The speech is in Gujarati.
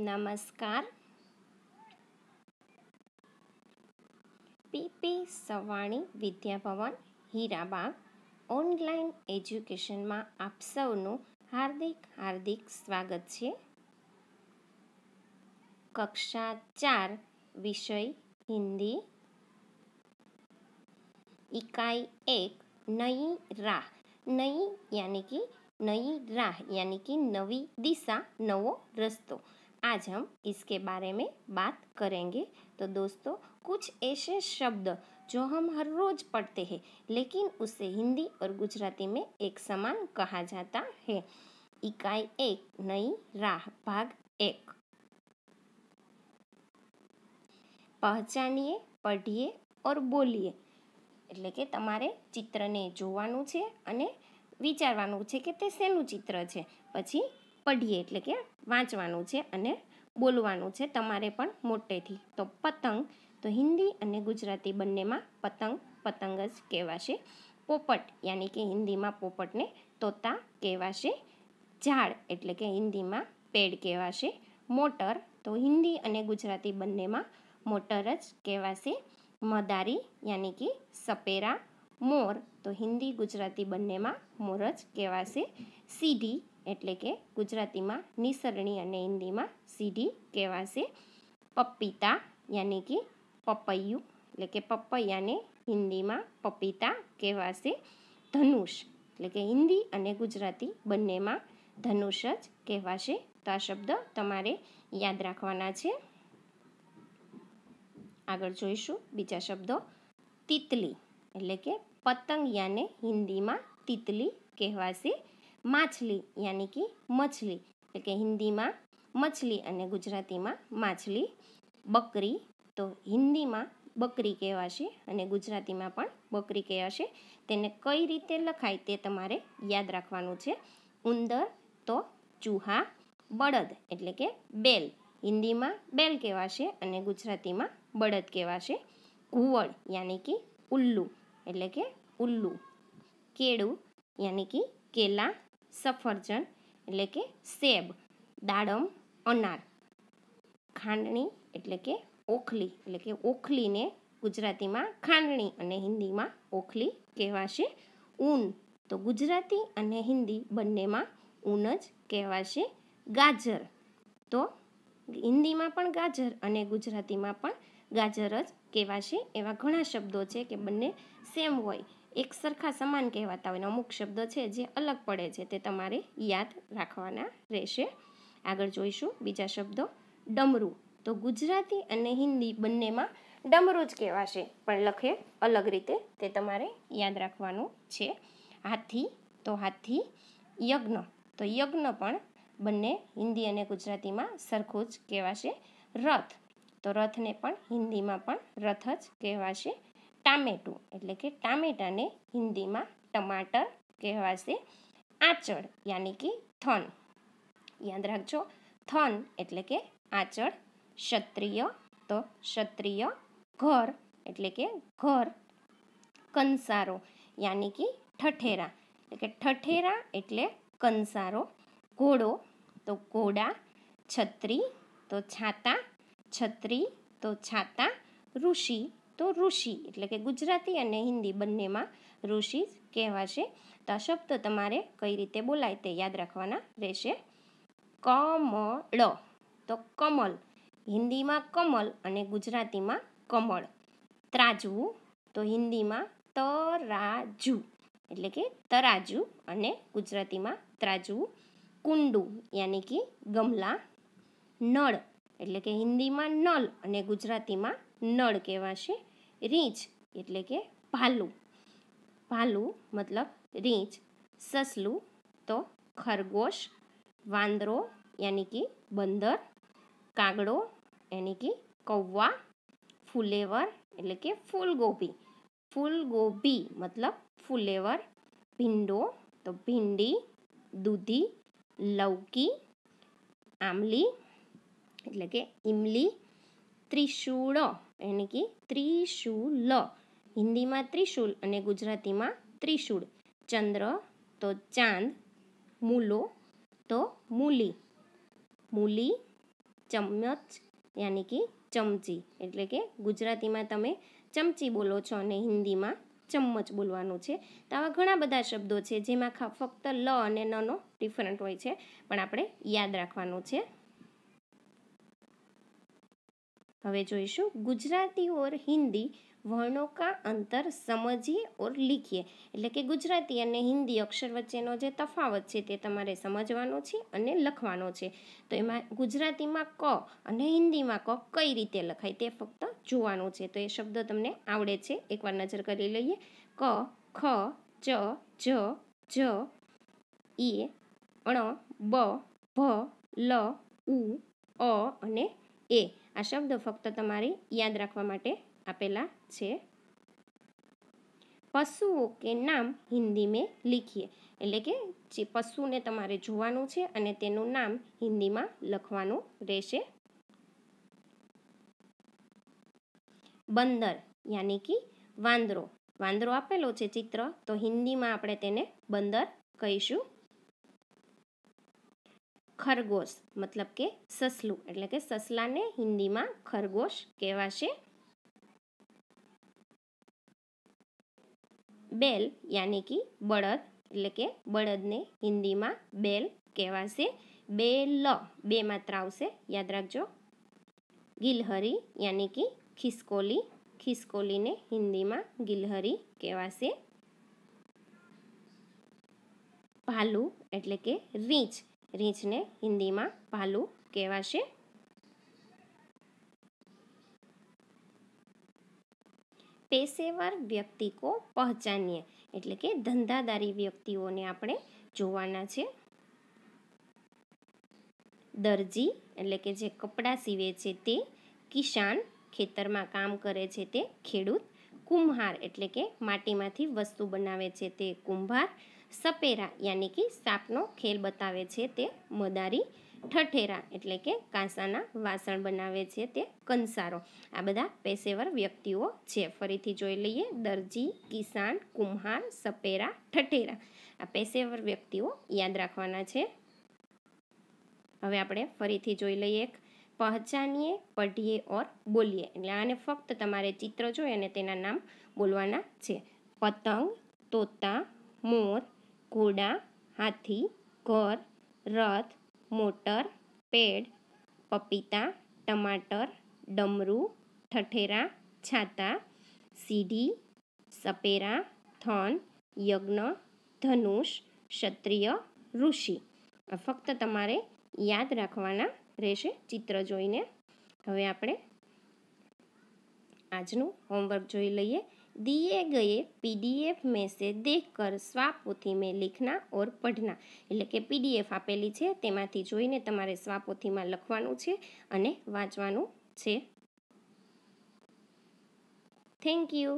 નમસ્કાર પીપી સવાણી વિદ્યાભવન હીરાબાગ ઓનલાઈન એજ્યુકેશનમાં આપ સૌનું હાર્દિક હાર્દિક સ્વાગત છે કક્ષા ચાર વિષય હિન્દી इकाई એક નઈ રાહ નઈ યાની कि નઈ રાહ યાની कि નવી દિશા નવો રસ્તો आज हम इसके बारे में बात करेंगे तो दोस्तों कुछ ऐसे शब्द जो हम हर रोज पढ़ते हैं लेकिन उसे हिंदी और गुजराती में एक समान कहा जाता है इकाई एक नई राह भाग एक पहचानिए पढ़िए और बोलिए એટલે કે તમારે ચિત્રને જોવાનું છે અને વિચારવાનું છે કે તે શેનું ચિત્ર છે પછી પઢીએ એટલે કે વાંચવાનું છે અને બોલવાનું છે તમારે પણ મોટેથી તો પતંગ તો હિન્દી અને ગુજરાતી બંનેમાં પતંગ પતંગ જ કહેવાશે પોપટ યાની કે હિન્દીમાં પોપટને તોતા કહેવાશે ઝાડ એટલે કે હિન્દીમાં પેડ કહેવાશે મોટર તો હિન્દી અને ગુજરાતી બંનેમાં મોટર જ કહેવાશે મદારી યાની કે સપેરા મોર તો હિન્દી ગુજરાતી બંનેમાં મોર જ કહેવાશે સીધી એટલે કે ગુજરાતીમાં નિસરણી અને હિન્દીમાં સીઢી કહેવાશે પપીતા યાની કે પપૈયું એટલે કે પપૈયાને હિન્દીમાં પપીતા કહેવાશે ધનુષ એટલે કે હિન્દી અને ગુજરાતી બંનેમાં ધનુષ જ કહેવાશે તો આ શબ્દ તમારે યાદ રાખવાના છે આગળ જોઈશું બીજા શબ્દો તિતલી એટલે કે પતંગ યાને હિન્દીમાં તિતલી કહેવાશે માછલી યાની કે મછલી એટલે કે હિન્દીમાં મછલી અને ગુજરાતીમાં માછલી બકરી તો હિન્દીમાં બકરી કહેવાશે અને ગુજરાતીમાં પણ બકરી કહેવાશે તેને કઈ રીતે લખાય તે તમારે યાદ રાખવાનું છે ઉંદર તો ચૂહા બળદ એટલે કે બેલ હિન્દીમાં બેલ કહેવાશે અને ગુજરાતીમાં બળદ કહેવાશે ઘુવડ યાની કે ઉલ્લુ એટલે કે ઉલ્લુ કેળું યાની કે કેલા સફરજન એટલે કે સેબ દાડમ અનાર ખાંડણી એટલે કે ઓખલી એટલે કે ઓખલીને ગુજરાતીમાં ખાંડણી અને હિન્દીમાં ઓખલી કહેવાશે ઊન તો ગુજરાતી અને હિન્દી બંનેમાં ઊન જ કહેવાશે ગાજર તો હિન્દીમાં પણ ગાજર અને ગુજરાતીમાં પણ ગાજર જ કહેવાશે એવા ઘણા શબ્દો છે કે બંને સેમ હોય એક સરખા સમાન કહેવાતા હોય અમુક શબ્દ છે જે અલગ પડે છે તે તમારે યાદ રાખવાના રહેશે આગળ જોઈશું બીજા શબ્દો ડમરું તો ગુજરાતી અને હિન્દી બંનેમાં ડમરું જ કહેવાશે પણ લખે અલગ રીતે તે તમારે યાદ રાખવાનું છે હાથી તો હાથી યજ્ઞ તો યજ્ઞ પણ બંને હિન્દી અને ગુજરાતીમાં સરખું જ કહેવાશે રથ તો રથને પણ હિન્દીમાં પણ રથ જ કહેવાશે ટામેટું એટલે કે ટામેટાને હિન્દીમાં ટમાટર કહેવાશે આચળ યાની કે થન યાદ રાખજો થન એટલે કે આચળ ક્ષત્રિય તો ક્ષત્રિય ઘર એટલે કે ઘર કંસારો યાની કે ઠઠેરા એટલે કે ઠઠેરા એટલે કંસારો ઘોડો તો ઘોડા છત્રી તો છાતા છત્રી તો છાતા ઋષિ તો ઋષિ એટલે કે ગુજરાતી અને હિન્દી બંનેમાં ઋષિ કહેવાશે તો આ શબ્દ તમારે કઈ રીતે બોલાય તે યાદ રાખવાના રહેશે કમળ તો કમલ હિન્દીમાં કમલ અને ગુજરાતીમાં કમળ ત્રાજવું તો હિન્દીમાં તરાજુ એટલે કે તરાજુ અને ગુજરાતીમાં ત્રાજવું કુંડુ યાની કે ગમલા નળ એટલે કે હિન્દીમાં નળ અને ગુજરાતીમાં નળ કહેવાશે रिंच એટલે કે પાલુ પાલુ મતલબ રીંચ સસલુ તો ખરગોશ વાંદરો યાની કે બંદર કાગડો યાની કે કવવા ફ્લેવર એટલે કે ફૂલ ગોપી ફૂલ ગોપી મતલબ ફ્લેવર भिंडो તો ભીંડી દૂધી લૌકી આમલી એટલે કે આમલી ત્રિશૂળ એને કે ત્રિશુલ હિન્દીમાં ત્રિશુલ અને ગુજરાતીમાં ત્રિશુળ ચંદ્ર તો ચાંદ મૂલો તો મૂલી મૂલી ચમચ યાની કે ચમચી એટલે કે ગુજરાતીમાં તમે ચમચી બોલો છો અને હિન્દીમાં ચમચ બોલવાનું છે તો આવા ઘણા બધા શબ્દો છે જેમાં ફક્ત લ અને નનો ડિફરન્ટ હોય છે પણ આપણે યાદ રાખવાનું છે હવે જોઈશું ગુજરાતી ઓર હિન્દી વર્ણો કા અંતર સમજીએ ઓર લીખીએ એટલે કે ગુજરાતી અને હિન્દી અક્ષર વચ્ચેનો જે તફાવત છે તે તમારે સમજવાનો છે અને લખવાનો છે તો એમાં ગુજરાતીમાં ક અને હિન્દીમાં ક કઈ રીતે લખાય તે ફક્ત જોવાનું છે તો એ શબ્દ તમને આવડે છે એકવાર નજર કરી લઈએ ક ખ ચ જ જ ઈ અણ બ ભ લ ઉ અ અને એ આ શબ્દો ફક્ત તમારી યાદ રાખવા માટે આપેલા છે પશુઓ કે નામ હિન્દી મેં લીખીએ એટલે કે જે પશુને તમારે જોવાનું છે અને તેનું નામ હિન્દીમાં લખવાનું રહેશે બંદર યાની કે વાંદરો વાંદરો આપેલો છે ચિત્ર તો હિન્દીમાં આપણે તેને બંદર કહીશું ખરગોશ મતલબ કે સસલું એટલે કે સસલાને હિન્દીમાં ખરગોશ કહેવાશે બેલ યાની કે બળદ એટલે કે બળદને હિન્દીમાં બેલ કહેવાશે બે લ બે માત્ર આવશે યાદ રાખજો ગિલહરી યાની કે ખિસકોલી ખિસકોલીને હિન્દીમાં ગિલહરી કહેવાશે ભાલુ એટલે કે રીંછ રીંછને હિન્દીમાં ભાલુ કહેવાશે પેશેવર વ્યક્તિકો પહચાનીએ એટલે કે ધંધાદારી વ્યક્તિઓને આપણે જોવાના છે દરજી એટલે કે જે કપડાં સીવે છે તે કિસાન ખેતરમાં કામ કરે છે તે ખેડૂત કુંભાર એટલે કે માટીમાંથી વસ્તુ બનાવે છે તે કુંભાર સપેરા યાની કે સાપનો ખેલ બતાવે છે તે મદારી ઠઠેરા એટલે કે કાંસાના વાસણ બનાવે છે તે કંસારો આ બધા પેશેવર વ્યક્તિઓ છે ફરીથી જોઈ લઈએ દરજી કિસાન કુમ્હાર સપેરા ઠઠેરા આ પેશેવર વ્યક્તિઓ યાદ રાખવાના છે હવે આપણે ફરીથી જોઈ લઈએ એક પહચાનીએ પઢીએ ઓર બોલીએ એટલે આને ફક્ત તમારે ચિત્ર જોઈએ અને તેના નામ બોલવાના છે પતંગ તોતા મોર ઘોડા હાથી ઘર રથ મોટર પેડ પપીતા ટમાટર ડમરું ઠઠેરા છાતા સીઢી સપેરા થન યજ્ઞ ધનુષ ક્ષત્રિય ઋષિ ફક્ત તમારે યાદ રાખવાના રહેશે ચિત્ર જોઈને હવે આપણે આજનું હોમવર્ક જોઈ લઈએ दिए गए पीडीएफ में से देखकर સ્વાપોથી મેં લિખના ઓર પઢના એટલે કે પીડીએફ આપેલી છે તેમાંથી જોઈને તમારે સ્વાપોથીમાં લખવાનું છે અને વાંચવાનું છે થેન્ક યુ